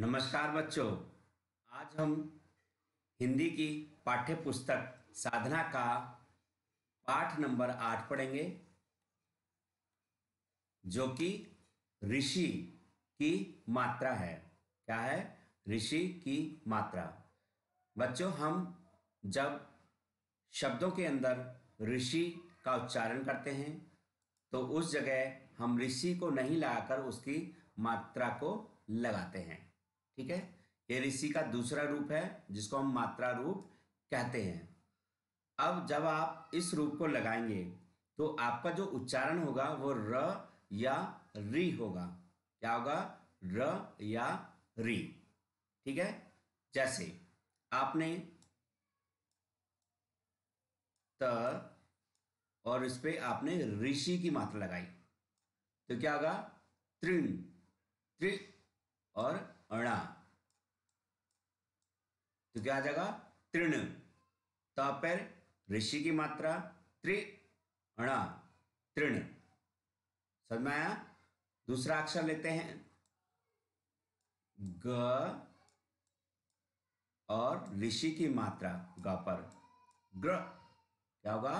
नमस्कार बच्चों आज हम हिंदी की पाठ्य पुस्तक साधना का पाठ नंबर आठ पढ़ेंगे जो कि ऋषि की मात्रा है क्या है ऋषि की मात्रा बच्चों हम जब शब्दों के अंदर ऋषि का उच्चारण करते हैं तो उस जगह हम ऋषि को नहीं लगाकर उसकी मात्रा को लगाते हैं ठीक है ये ऋषि का दूसरा रूप है जिसको हम मात्रा रूप कहते हैं अब जब आप इस रूप को लगाएंगे तो आपका जो उच्चारण होगा वो र या री होगा क्या होगा र या री ठीक है जैसे आपने त और इस पर आपने ऋषि की मात्रा लगाई तो क्या होगा त्रिण त्रि और अणा तो क्या आ जाएगा तृण तो पर ऋषि की मात्रा त्रि अणा तृण समझ में आया दूसरा अक्षर लेते हैं ग और ऋषि की मात्रा ग पर ग्र क्या होगा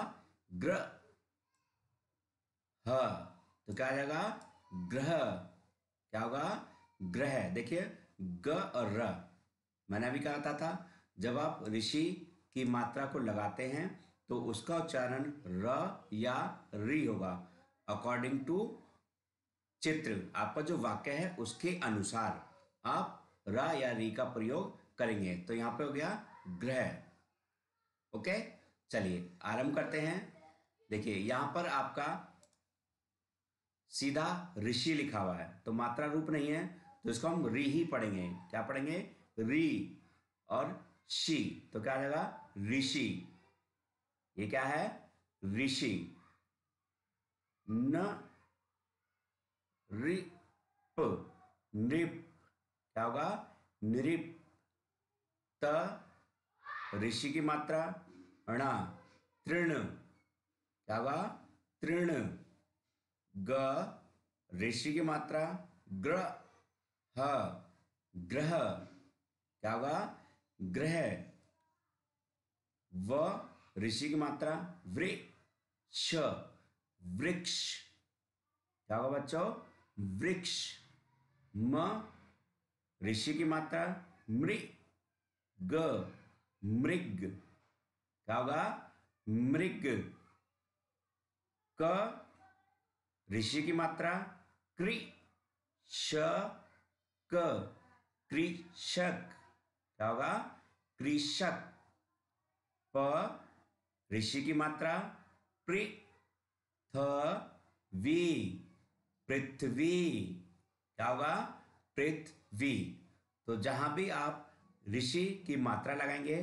ग्र ह तो क्या आ जाएगा ग्रह क्या होगा ग्रह देखिए ग और र मैंने भी कहा था, था जब आप ऋषि की मात्रा को लगाते हैं तो उसका उच्चारण र या री होगा अकॉर्डिंग टू चित्र आपका जो वाक्य है उसके अनुसार आप र या री का प्रयोग करेंगे तो यहां पे हो गया ग्रह ओके चलिए आरंभ करते हैं देखिए यहां पर आपका सीधा ऋषि लिखा हुआ है तो मात्रा रूप नहीं है तो इसको हम री ही पढ़ेंगे क्या पढ़ेंगे री और शी तो क्या आ जाएगा ऋषि ये क्या है ऋषि न रिप नृप क्या होगा नृप त ऋषि की मात्रा अणा तृण क्या होगा तृण ग ऋषि की मात्रा ग्र ग्रह क्या होगा ग्रह व ऋषि की मात्रा वृक्ष वृक्ष क्या होगा बच्चों वृक्ष म ऋषि की मात्रा मृग मृग क्या होगा मृग क ऋषि की मात्रा कृ क कृषक क्या होगा कृषक प ऋषि की मात्रा पृथ्वी पृथ्वी क्या होगा पृथ्वी तो जहां भी आप ऋषि की मात्रा लगाएंगे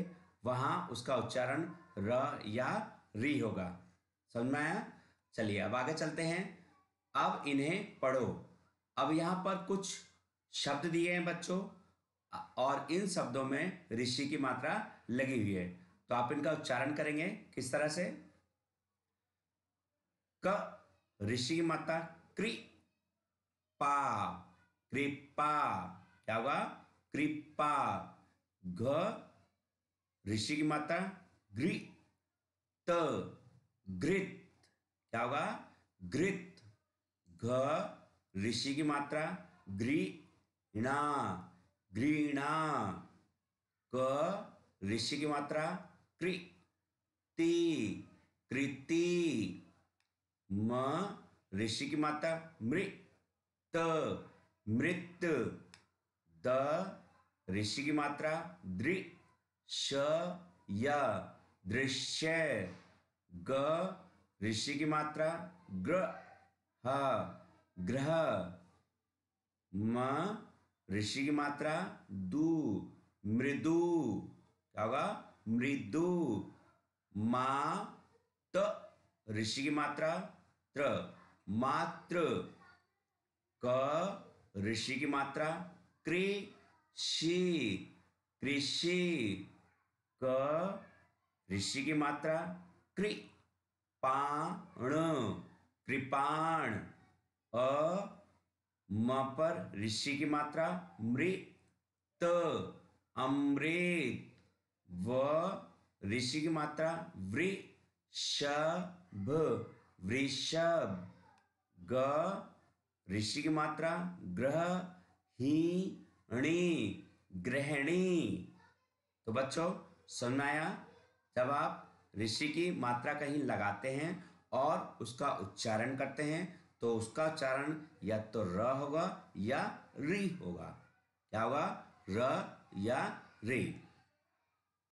वहां उसका उच्चारण र या री होगा समझ में आया चलिए अब आगे चलते हैं अब इन्हें पढ़ो अब यहाँ पर कुछ शब्द दिए हैं बच्चों और इन शब्दों में ऋषि की मात्रा लगी हुई है तो आप इनका उच्चारण करेंगे किस तरह से क ऋषि की मात्रा कृ पा कृपा क्या होगा कृपा घ ऋषि की मात्रा गृ त घृत क्या होगा घृत घ ऋषि की मात्रा ग्री णा ग्रीणा क ऋषि की मात्रा कृ ती कृति म ऋषि की मात्रा मृत मृत द ऋषि की मात्रा दृ श य दृश्य ग ऋषि की मात्रा ग्र ह ग्रह म ऋषि की मात्रा दु मृदु क्या होगा मृदु मा त ऋषि की मात्रा त्र मात्र क ऋषि की मात्रा कृषि कृषि क ऋषि की मात्रा कृ पाण कृपाण अ म पर ऋषि की मात्रा मृत अमृत व ऋषि की मात्रा वृषभ वृषभ ग ऋषि की मात्रा ग्रह ही णी ग्रहणी तो बच्चों सुनाया जब आप ऋषि की मात्रा कहीं लगाते हैं और उसका उच्चारण करते हैं तो उसका चारण या तो र होगा या री होगा क्या होगा र या रे